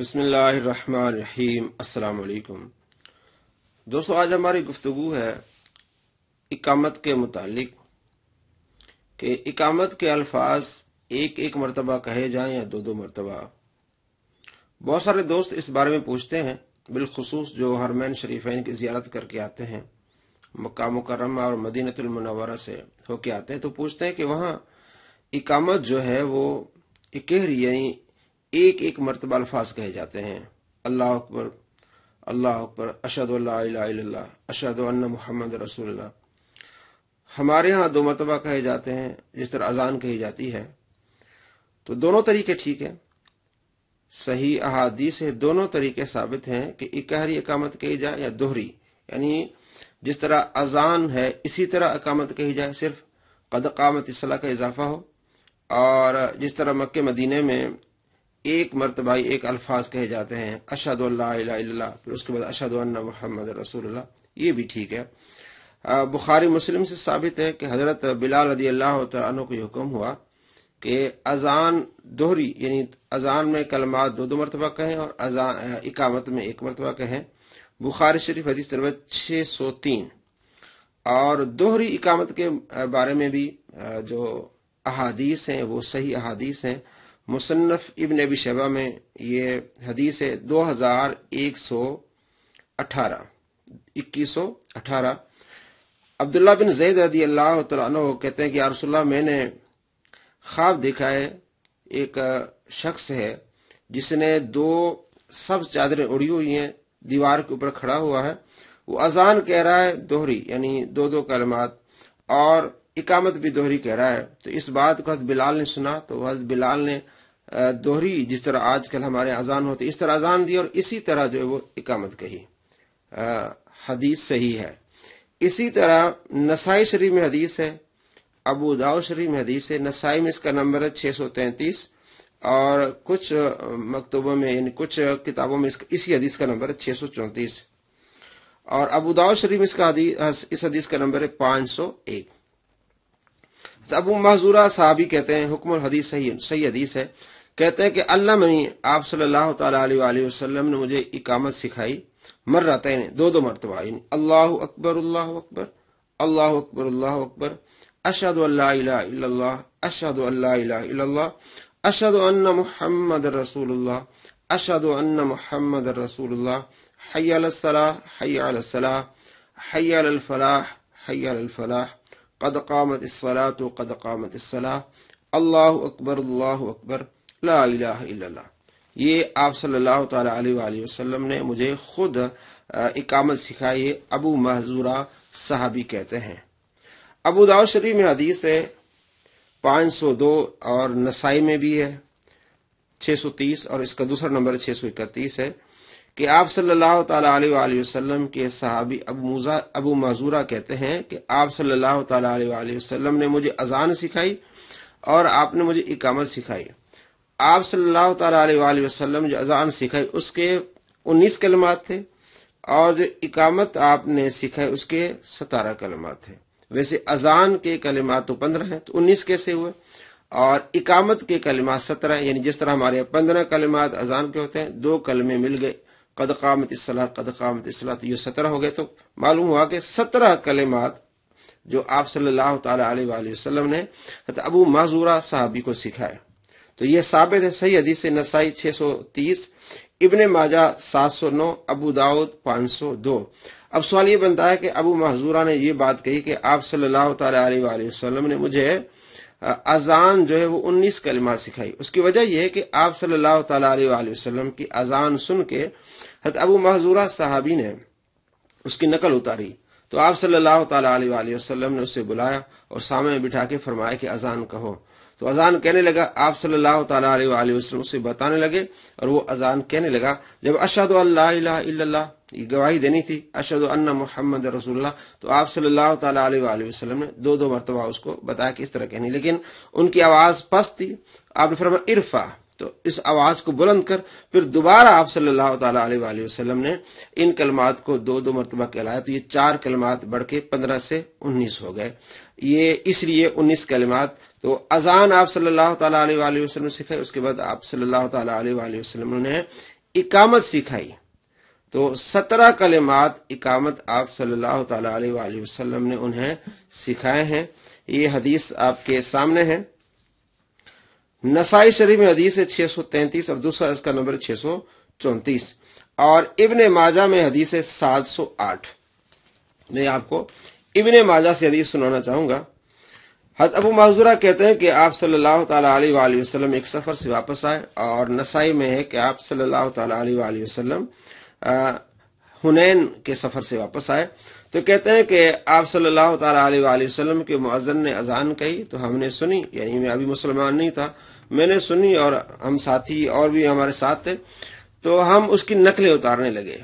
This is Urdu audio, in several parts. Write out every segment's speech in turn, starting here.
بسم اللہ الرحمن الرحیم السلام علیکم دوستو آج ہماری گفتگو ہے اکامت کے متعلق کہ اکامت کے الفاظ ایک ایک مرتبہ کہے جائیں یا دو دو مرتبہ بہت سارے دوست اس بارے میں پوچھتے ہیں بالخصوص جو حرمین شریفین کی زیارت کر کے آتے ہیں مکہ مکرمہ اور مدینت المنورہ سے ہو کے آتے ہیں تو پوچھتے ہیں کہ وہاں اکامت جو ہے وہ ایک ایک مرتبہ الفاظ کہے جاتے ہیں اللہ اکبر اللہ اکبر اشد اللہ اللہ اشد اللہ محمد رسول اللہ ہمارے ہاں دو مرتبہ کہے جاتے ہیں جس طرح اذان کہی جاتی ہے تو دونوں طریقے ٹھیک ہیں صحیح احادیث سے دونوں طریقے ثابت ہیں کہ اکہری اقامت کہی جائے یا دوہری یعنی جس طرح اذان ہے اسی طرح اقامت کہی جائے صرف قد قامت اصلاح کا اضافہ ہو اور جس طرح مکہ مدینے میں ایک مرتبہ ایک الفاظ کہے جاتے ہیں اشد اللہ اللہ پھر اس کے بعد اشد اللہ محمد رسول اللہ یہ بھی ٹھیک ہے بخاری مسلم سے ثابت ہے کہ حضرت بلال رضی اللہ تعالیٰ عنہ کو حکم ہوا کہ اذان دوہری یعنی اذان میں کلمات دو دو مرتبہ کہیں اور اذان اکامت میں ایک مرتبہ کہیں بخاری شریف حدیث نمبر چھ سو تین اور دوہری اکامت کے بارے میں بھی جو احادیث ہیں وہ صحیح احادیث ہیں مصنف ابن ابی شبہ میں یہ حدیث ہے دو ہزار ایک سو اٹھارہ اکیس سو اٹھارہ عبداللہ بن زید رضی اللہ تعالیٰ کہتے ہیں کہ رسول اللہ میں نے خواب دیکھا ہے ایک شخص ہے جس نے دو سب چادریں اڑی ہوئی ہیں دیوار کے اوپر کھڑا ہوا ہے وہ اذان کہہ رہا ہے دوہری یعنی دو دو کلمات اور اقامت بھی دوہری کہہ رہا ہے تو اس بات کو حضرت بلال نے سنا تو حضرت بلال نے دوہری جس طرح آج کل ہمارے اذان ہوتی اس طرح اذان دی اور اسی طرح جو ہے وہ اکامت کہی حدیث صحیح ہے اسی طرح نسائی شریف میں حدیث ہے ابو داؤ شریف میں حدیث ہے نسائی میں اس کا چھ سو تینتیس اور کچھ مکتوبوں میں یعنی کچھ کتابوں میں اسی حدیث کا نمبر ہے چھ سو چونتیس اور داؤ شریف اس کا حدیث اس حدیث کا نمبر ہے پانچ سو ایک تو ابو معذورہ صحابی کہتے ہیں حکم الحدیث صحیح صحیح حدیث ہے کہتے ہیں کہ اللہ میں آپ صلی اللہ تعالیٰ علیہ وآلہ وسلم نے مجھے اقامت سکھائی مر رہتا ہے دو دو مرتبہ یعنی اللہ اکبر اللہ اکبر اللہ اکبر اللہ اکبر اشہد اللہ الہ الا اللہ اشہد اللہ الہ الا اللہ اشہد ان محمد رسول اللہ اشہد ان محمد رسول اللہ حی علی الصلاح حی علی الصلاح حی علی الفلاح حی علی الفلاح قد قامت الصلاة قد قامت الصلاح اللہ اکبر, اللہ اکبر لا الہ الا اللہ یہ آپ صلی اللہ تعالیٰ علیہ وآلہ وسلم نے مجھے خود اکامت سکھائی ابو محضورہ صحابی کہتے ہیں ابو داؤ شریف میں حدیث ہے پانچ سو دو اور نسائی میں بھی ہے چھ سو تیس اور اس کا دوسرا نمبر چھ سو اکتیس ہے کہ آپ صلی اللہ تعالیٰ وسلم کے صحابی ابو ابو محضورہ کہتے ہیں کہ آپ صلی اللہ تعالی وسلم نے مجھے اذان سکھائی اور آپ نے مجھے اکامت سکھائی آپ صلی اللہ تعالیٰ علیہ وسلم جو اذان سکھائی اس کے انیس کلمات تھے اور جو اقامت آپ نے سکھائی اس کے ستارہ کلمات تھے ویسے اذان کے کلمات تو پندرہ ہیں تو انیس کیسے ہوئے اور اقامت کے کلمات سترہ یعنی جس طرح ہمارے پندرہ کلمات اذان کے ہوتے ہیں دو کلمے مل گئے قد قامت اصلاح قد قامت اصلاح تو یہ سترہ ہو گئے تو معلوم ہوا کہ سترہ کلمات جو آپ صلی اللہ تعالی علیہ وسلم نے ابو معذورہ صحابی کو سکھائے تو یہ ثابت ہے صحیح حدیث نسائی چھ سو تیس 709 سات سو نو ابو داود پانچ سو دو اب سوال یہ بنتا ہے کہ ابو محضورہ نے یہ بات کہی کہ آپ صلی اللہ تعالی وسلم نے مجھے اذان جو ہے وہ انیس کلمہ سکھائی اس کی وجہ یہ ہے کہ آپ صلی اللہ تعالی علیہ وسلم کی اذان سن کے ابو محضورہ صحابی نے اس کی نقل اتاری تو آپ صلی اللہ تعالی علیہ وسلم نے اسے بلایا اور سامنے بٹھا کے فرمایا کہ اذان کہو تو اذان کہنے لگا آپ صلی اللہ تعالیٰ سے بتانے لگے اور وہ اذان کہنے لگا جب اشد اللہ الہ الا اللہ یہ گواہی دینی تھی اشد محمد رسول اللہ تو آپ صلی اللہ تعالیٰ نے دو دو مرتبہ اس کو بتایا کہ اس طرح کہنی لیکن ان کی آواز تھی آپ نے فرما عرفا تو اس آواز کو بلند کر پھر دوبارہ آپ صلی اللہ تعالیٰ علیہ وسلم نے ان کلمات کو دو دو مرتبہ کہلایا تو یہ چار کلمات بڑھ کے پندرہ سے انیس ہو گئے یہ اس لیے انیس کلمات تو اذان آپ صلی اللہ تعالیٰ وسلم سکھائی اس کے بعد آپ صلی اللہ تعالی علیہ وسلم نے اکامت سکھائی تو سترہ کلمات اکامت آپ صلی اللہ تعالی علیہ وسلم نے انہیں سکھائے ہیں یہ حدیث آپ کے سامنے ہے نسائی شریف میں حدیث چھ سو تینتیس اور دوسرا اس کا نمبر چھ سو چونتیس اور ابن ماجہ میں حدیث ہے سات سو آٹھ میں آپ کو ابن ماجہ سے حدیث سنانا چاہوں گا حضرت ابو محضورہ کہتے ہیں کہ آپ صلی اللہ تعالیٰ علیہ وسلم ایک سفر سے واپس آئے اور نسائی میں ہے کہ آپ صلی اللہ تعالیٰ علیہ وسلم ہنین کے سفر سے واپس آئے تو کہتے ہیں کہ آپ صلی اللہ تعالیٰ علیہ وآلہ وسلم کے معذن نے اذان کہی تو ہم نے سنی یعنی میں ابھی مسلمان نہیں تھا میں نے سنی اور ہم ساتھی اور بھی ہمارے ساتھ تھے تو ہم اس کی نقلیں اتارنے لگے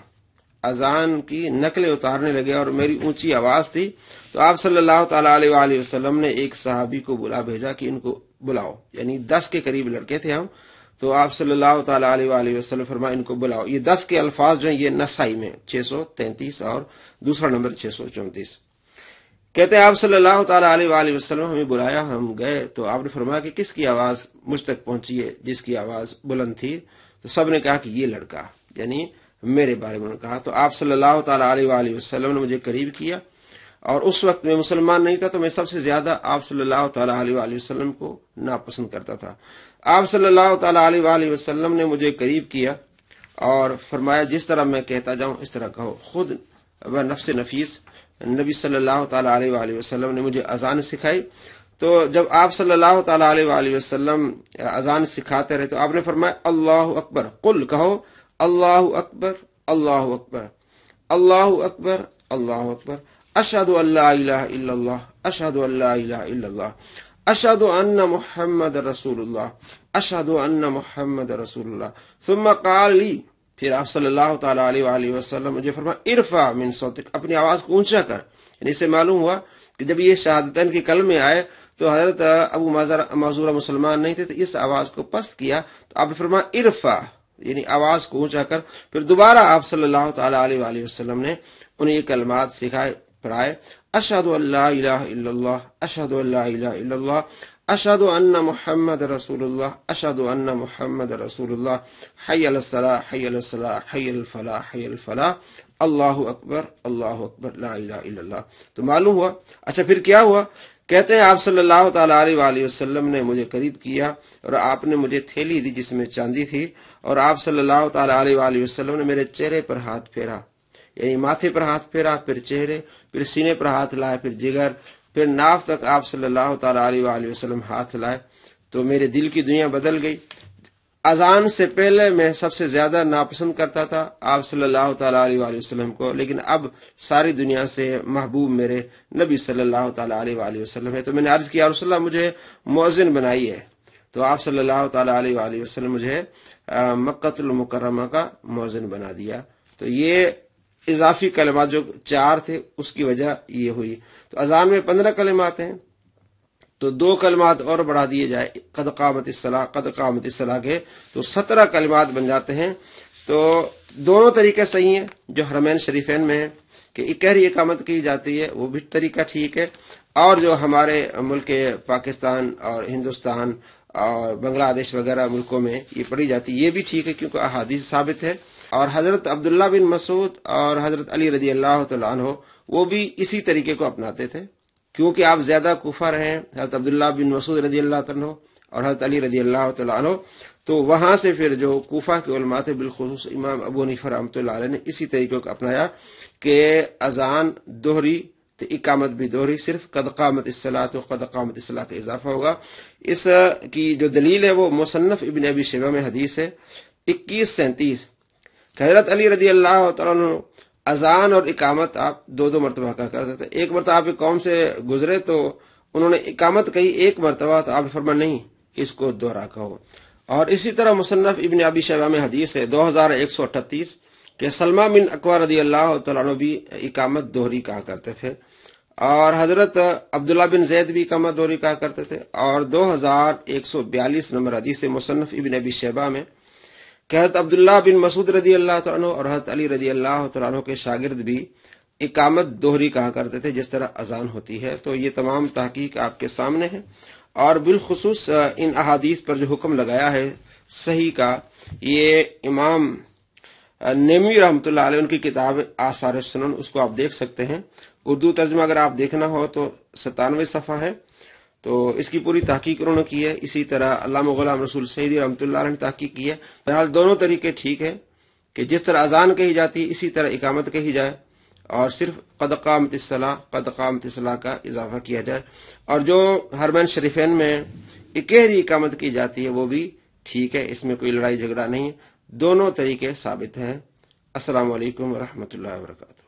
اذان کی نقلیں اتارنے لگے اور میری اونچی آواز تھی تو آپ صلی اللہ تعالی علیہ وسلم نے ایک صحابی کو بلا بھیجا کہ ان کو بلاؤ یعنی دس کے قریب لڑکے تھے ہم تو آپ صلی اللہ تعالیٰ دس کے الفاظ جو ہیں یہ نسائی میں چھ سو تینتیس اور دوسرا نمبر چھ سو چونتیس کہتے ہیں آپ صلی اللہ تعالیٰ وسلم ہمیں بلایا ہم گئے تو آپ نے فرمایا کہ کس کی آواز مجھ تک پہنچی ہے جس کی آواز بلند تھی تو سب نے کہا کہ یہ لڑکا یعنی میرے بارے میں کہا تو آپ صلی اللہ تعالیٰ نے مجھے قریب کیا اور اس وقت میں مسلمان نہیں تھا تو میں سب سے زیادہ آپ صلی اللہ تعالیٰ وسلم کو ناپسند کرتا تھا آپ صلی اللہ تعالی وسلم نے مجھے قریب کیا اور فرمایا جس طرح میں کہتا جاؤں اس طرح کہو خود و نفس نفیس نبی صلی اللہ تعالیٰ علیہ وسلم نے مجھے اذان سکھائی تو جب آپ صلی اللہ تعالی وسلم اذان سکھاتے رہے تو آپ نے فرمایا اللہ اکبر کل کہو اللہ اکبر اللہ اکبر اللہ اکبر اللہ اکبر اشہد اللہ الہ الا اللہ اشہد اللہ الہ الا اللہ ان محمد رسول اللہ ان محمد رسول اللہ ثم قال لی پھر آپ صلی اللہ تعالی علیہ وآلہ وسلم مجھے فرما من صوتک اپنی آواز کو اونچا کر یعنی اسے معلوم ہوا کہ جب یہ شہادتین کے کل میں آئے تو حضرت ابو معذورہ مسلمان نہیں تھے تو اس آواز کو پست کیا تو آپ نے فرما ارفع یعنی آواز کو اونچا کر پھر دوبارہ آپ صلی اللہ تعالیٰ نے انہیں یہ کلمات سکھائے اشہد اللہ الہ الا اللہ اشہد اللہ الہ الا اللہ ان محمد رسول اللہ اشہد ان محمد رسول اللہ حل صلاح الصلاح حی الفلاح حی الفلاح اللہ اکبر اللہ اکبر لا الہ الا اللہ تو معلوم ہوا اچھا پھر کیا ہوا کہتے ہیں آپ صلی اللہ تعالیٰ نے مجھے قریب کیا اور آپ نے مجھے تھیلی دی جس میں چاندی تھی اور آپ صلی اللہ تعالیٰ نے میرے چہرے پر ہاتھ پھیرا یعنی ماتھے پر ہاتھ پھیرا پھر چہرے پھر سینے پر ہاتھ لائے پھر جگر پھر ناف تک آپ صلی اللہ تعالیٰ وسلم ہاتھ لائے تو میرے دل کی دنیا بدل گئی اذان سے پہلے میں سب سے زیادہ ناپسند کرتا تھا آپ صلی اللہ تعالیٰ علیہ وآلہ وسلم کو لیکن اب ساری دنیا سے محبوب میرے نبی صلی اللہ تعالیٰ علیہ وآلہ وسلم ہے تو میں نے عرض کیا رسول اللہ مجھے مؤذن بنائی ہے تو آپ صلی اللہ تعالیٰ علیہ وآلہ وسلم مجھے مکت المکرمہ کا مؤذن بنا دیا تو یہ اضافی کلمات جو چار تھے اس کی وجہ یہ ہوئی تو اذان میں پندرہ کلمات ہیں تو دو کلمات اور بڑھا دیے جائے قد قامت قدقامت قد قامت الصلاح کے تو سترہ کلمات بن جاتے ہیں تو دونوں طریقے صحیح ہیں جو حرمین شریفین میں ہیں کہ ایک اقامت کی جاتی ہے وہ بھی طریقہ ٹھیک ہے اور جو ہمارے ملک پاکستان اور ہندوستان اور بنگلہ دیش وغیرہ ملکوں میں یہ پڑھی جاتی ہے یہ بھی ٹھیک ہے کیونکہ احادیث ثابت ہے اور حضرت عبداللہ بن مسعود اور حضرت علی رضی اللہ تعالیٰ وہ بھی اسی طریقے کو اپناتے تھے کیونکہ آپ زیادہ کفر ہیں حضرت عبداللہ بن مسعود رضی اللہ عنہ اور حضرت علی رضی اللہ عنہ تو وہاں سے پھر جو کوفہ کے علماء تھے بالخصوص امام ابو رحمۃ اللہ علیہ نے اسی طریقے کو اپنایا کہ اذان دوہری تو اقامت بھی دوہری صرف قد قامت اصلاح کا اضافہ ہوگا اس کی جو دلیل ہے وہ مصنف ابن ابی شبہ میں حدیث ہے اکیس سینتیس حضرت علی رضی اللہ تعالیٰ اذان اور اقامت آپ دو دو مرتبہ کہا کرتے تھے ایک مرتبہ آپ قوم سے گزرے تو انہوں نے اقامت کہی ایک مرتبہ تو آپ نے فرما نہیں اس کو کہو اور اسی طرح مصنف ابن ابی شیبہ میں حدیث ہے دو ہزار ایک سو اٹھتیس کہ سلمہ بن اکبر رضی اللہ تعالیٰ بھی اقامت دوہری کہا کرتے تھے اور حضرت عبداللہ بن زید بھی اقامت دوہری کہا کرتے تھے اور دو ہزار ایک سو بیالیس نمبر حدیث مصنف ابن ابی شیبہ میں کہ حضرت عبداللہ بن مسعود رضی اللہ تعالیٰ اور حضرت علی رضی اللہ تعالیٰ کے شاگرد بھی اقامت دوہری کہا کرتے تھے جس طرح اذان ہوتی ہے تو یہ تمام تحقیق آپ کے سامنے ہے اور بالخصوص ان احادیث پر جو حکم لگایا ہے صحیح کا یہ امام نیمی رحمۃ اللہ علیہ ان کی کتاب آثار سنن اس کو آپ دیکھ سکتے ہیں اردو ترجمہ اگر آپ دیکھنا ہو تو ستانوے صفحہ ہے تو اس کی پوری تحقیق انہوں نے کی ہے اسی طرح علامہ غلام رسول سعیدی رحمۃ اللہ علیہ نے تحقیق کی ہے بہرحال دونوں طریقے ٹھیک ہیں کہ جس طرح اذان کہی جاتی ہے اسی طرح اقامت کہی جائے اور صرف قد قامت صلاح قد قامت صلاح کا اضافہ کیا جائے اور جو ہرمین شریفین میں اکہری اقامت کی جاتی ہے وہ بھی ٹھیک ہے اس میں کوئی لڑائی جھگڑا نہیں ہے دونوں طریقے ثابت ہیں السلام علیکم ورحمۃ اللہ وبرکاتہ